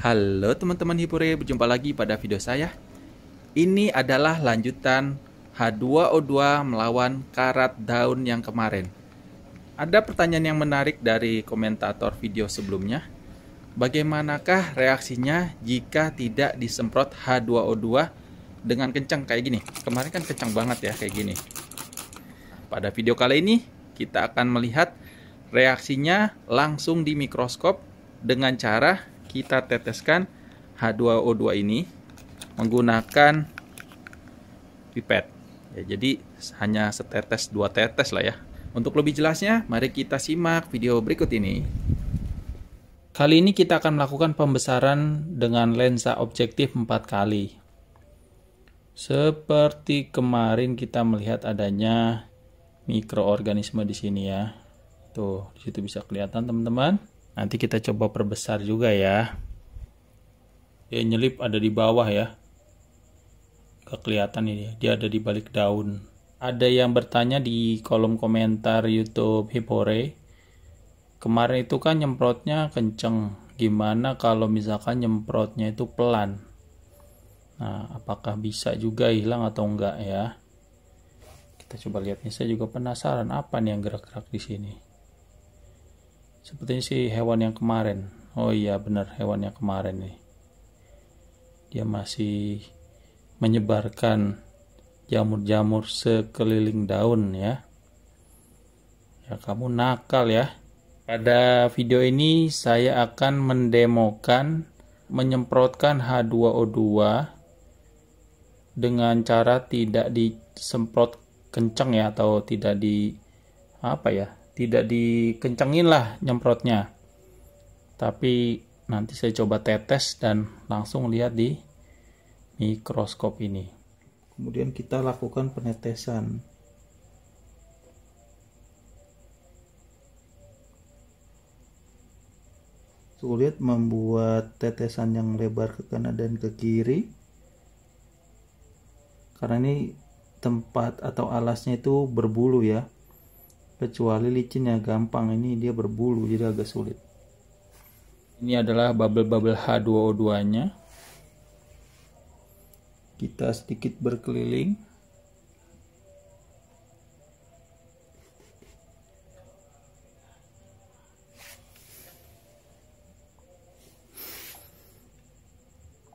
Halo teman-teman Hipure, berjumpa lagi pada video saya. Ini adalah lanjutan H2O2 melawan karat daun yang kemarin. Ada pertanyaan yang menarik dari komentator video sebelumnya. Bagaimanakah reaksinya jika tidak disemprot H2O2 dengan kencang kayak gini? Kemarin kan kencang banget ya kayak gini. Pada video kali ini kita akan melihat reaksinya langsung di mikroskop dengan cara kita teteskan H2O2 ini menggunakan pipet. Ya, jadi hanya setetes dua tetes lah ya. Untuk lebih jelasnya, mari kita simak video berikut ini. Kali ini kita akan melakukan pembesaran dengan lensa objektif 4 kali. Seperti kemarin kita melihat adanya mikroorganisme di sini ya. Tuh, di situ bisa kelihatan teman-teman nanti kita coba perbesar juga ya dia nyelip ada di bawah ya gak kelihatan ini dia ada di balik daun ada yang bertanya di kolom komentar YouTube Hipore kemarin itu kan nyemprotnya kenceng gimana kalau misalkan nyemprotnya itu pelan nah apakah bisa juga hilang atau enggak ya kita coba lihat nih saya juga penasaran apa nih yang gerak-gerak di sini sepertinya si hewan yang kemarin oh iya benar hewan yang kemarin nih dia masih menyebarkan jamur-jamur sekeliling daun ya ya kamu nakal ya pada video ini saya akan mendemokan menyemprotkan H2O2 dengan cara tidak disemprot kencang ya atau tidak di apa ya tidak dikencengin lah nyemprotnya tapi nanti saya coba tetes dan langsung lihat di mikroskop ini kemudian kita lakukan penetesan sulit membuat tetesan yang lebar ke kanan dan ke kiri karena ini tempat atau alasnya itu berbulu ya kecuali licin ya gampang ini dia berbulu jadi agak sulit ini adalah bubble-bubble H2O2 nya kita sedikit berkeliling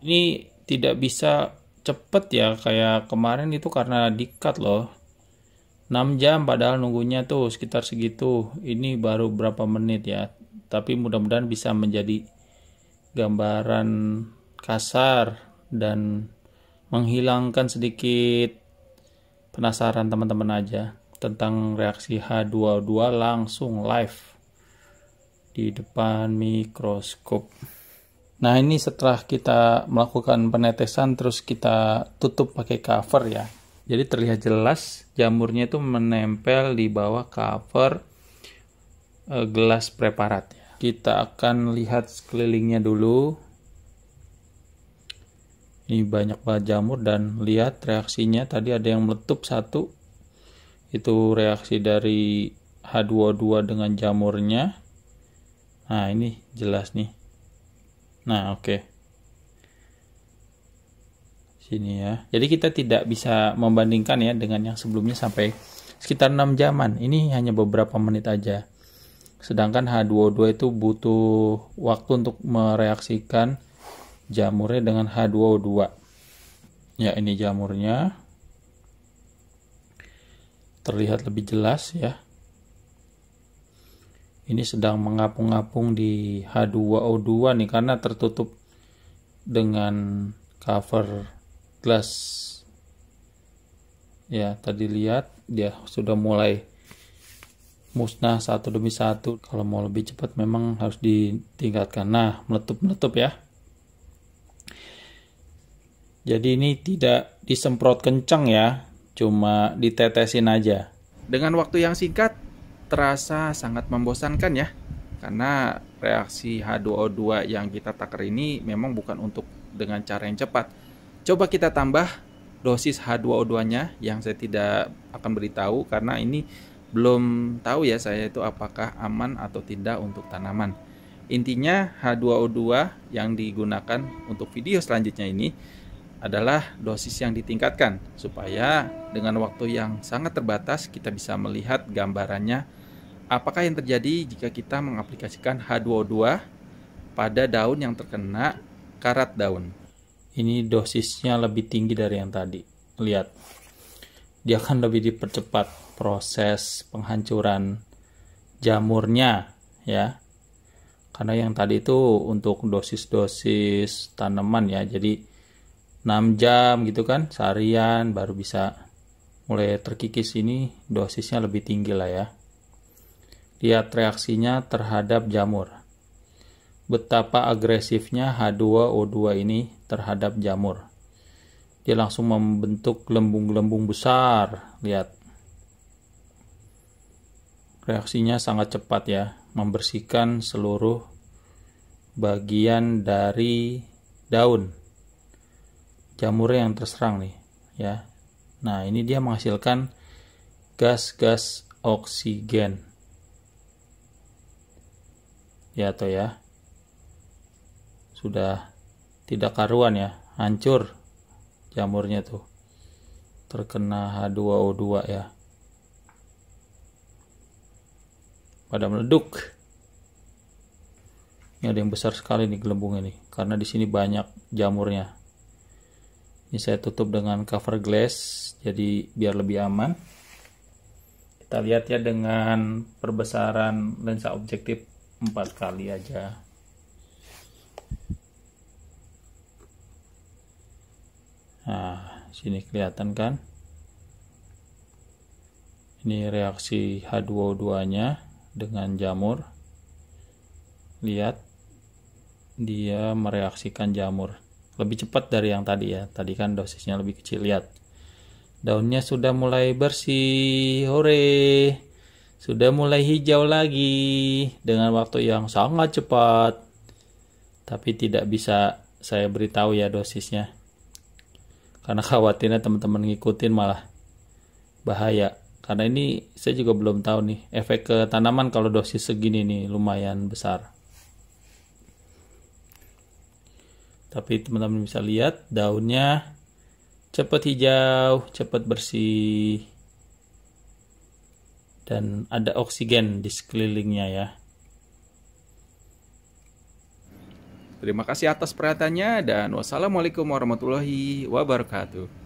ini tidak bisa cepet ya kayak kemarin itu karena dikat loh 6 jam padahal nunggunya tuh sekitar segitu ini baru berapa menit ya tapi mudah-mudahan bisa menjadi gambaran kasar dan menghilangkan sedikit penasaran teman-teman aja tentang reaksi H22 langsung live di depan mikroskop nah ini setelah kita melakukan penetesan terus kita tutup pakai cover ya jadi terlihat jelas jamurnya itu menempel di bawah cover eh, gelas preparat. Kita akan lihat sekelilingnya dulu. Ini banyak banget jamur dan lihat reaksinya tadi ada yang meletup satu. Itu reaksi dari h 2 o 2 dengan jamurnya. Nah, ini jelas nih. Nah, oke. Okay sini ya. Jadi kita tidak bisa membandingkan ya dengan yang sebelumnya sampai sekitar 6 jaman. Ini hanya beberapa menit aja. Sedangkan H2O2 itu butuh waktu untuk mereaksikan jamurnya dengan H2O2. Ya, ini jamurnya. Terlihat lebih jelas ya. Ini sedang mengapung-apung di H2O2 nih karena tertutup dengan cover glass ya tadi lihat dia sudah mulai musnah satu demi satu kalau mau lebih cepat memang harus ditingkatkan nah meletup-meletup ya jadi ini tidak disemprot kencang ya cuma ditetesin aja dengan waktu yang singkat terasa sangat membosankan ya karena reaksi H2O2 yang kita takar ini memang bukan untuk dengan cara yang cepat Coba kita tambah dosis H2O2-nya yang saya tidak akan beritahu karena ini belum tahu ya saya itu apakah aman atau tidak untuk tanaman. Intinya H2O2 yang digunakan untuk video selanjutnya ini adalah dosis yang ditingkatkan supaya dengan waktu yang sangat terbatas kita bisa melihat gambarannya apakah yang terjadi jika kita mengaplikasikan H2O2 pada daun yang terkena karat daun ini dosisnya lebih tinggi dari yang tadi. Lihat, dia akan lebih dipercepat proses penghancuran jamurnya ya. Karena yang tadi itu untuk dosis-dosis tanaman ya, jadi 6 jam gitu kan seharian baru bisa mulai terkikis ini dosisnya lebih tinggi lah ya. Lihat reaksinya terhadap jamur betapa agresifnya H2O2 ini terhadap jamur. Dia langsung membentuk lembung-lembung besar. Lihat. Reaksinya sangat cepat ya, membersihkan seluruh bagian dari daun. jamur yang terserang nih, ya. Nah, ini dia menghasilkan gas-gas oksigen. Ya atau ya sudah tidak karuan ya hancur jamurnya tuh terkena H2O2 ya pada meleduk ini ada yang besar sekali nih gelembung ini karena di sini banyak jamurnya ini saya tutup dengan cover glass jadi biar lebih aman kita lihat ya dengan perbesaran lensa objektif 4 kali aja Nah, sini kelihatan kan? Ini reaksi H2O2-nya dengan jamur. Lihat, dia mereaksikan jamur. Lebih cepat dari yang tadi ya. Tadi kan dosisnya lebih kecil. Lihat, daunnya sudah mulai bersih. Hore! Sudah mulai hijau lagi dengan waktu yang sangat cepat. Tapi tidak bisa saya beritahu ya dosisnya karena khawatirnya teman-teman ngikutin malah bahaya karena ini saya juga belum tahu nih efek ke tanaman kalau dosis segini nih lumayan besar tapi teman-teman bisa lihat daunnya cepat hijau cepat bersih dan ada oksigen di sekelilingnya ya Terima kasih atas perhatiannya dan wassalamualaikum warahmatullahi wabarakatuh.